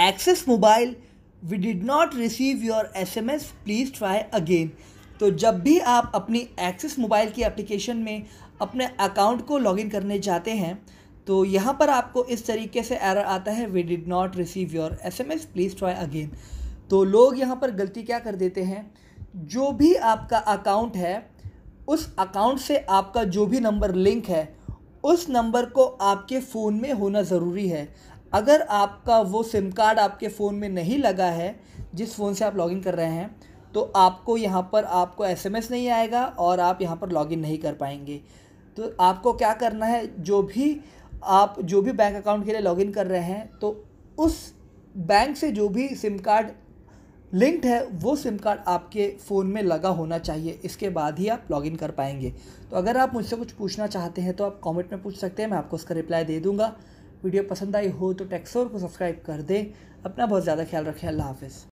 access mobile we did not receive your S M S please try again तो जब भी आप अपनी एक्सेस मोबाइल की एप्लीकेशन में अपने अकाउंट को लॉगिन करने जाते हैं तो यहाँ पर आपको इस तरीके से एरर आता है we did not receive your S M S please try again तो लोग यहाँ पर गलती क्या कर देते हैं जो भी आपका अकाउंट है उस अकाउंट से आपका जो भी नंबर लिंक है उस नंबर को आपके फ़ोन में होना ज़रूरी है अगर आपका वो सिम कार्ड आपके फ़ोन में नहीं लगा है जिस फ़ोन से आप लॉगिन कर रहे हैं तो आपको यहाँ पर आपको एसएमएस नहीं आएगा और आप यहाँ पर लॉगिन नहीं कर पाएंगे तो आपको क्या करना है जो भी आप जो भी बैंक अकाउंट के लिए लॉगिन कर रहे हैं तो उस बैंक से जो भी सिम कार्ड लिंक्ड है वो सिम कार्ड आपके फ़ोन में लगा होना चाहिए इसके बाद ही आप लॉगिन कर पाएंगे तो अगर आप मुझसे कुछ पूछना चाहते हैं तो आप कमेंट में पूछ सकते हैं मैं आपको उसका रिप्लाई दे दूँगा वीडियो पसंद आई हो तो टेक्सोर को सब्सक्राइब कर दें अपना बहुत ज़्यादा ख्याल रखें अल्लाह हाफिज़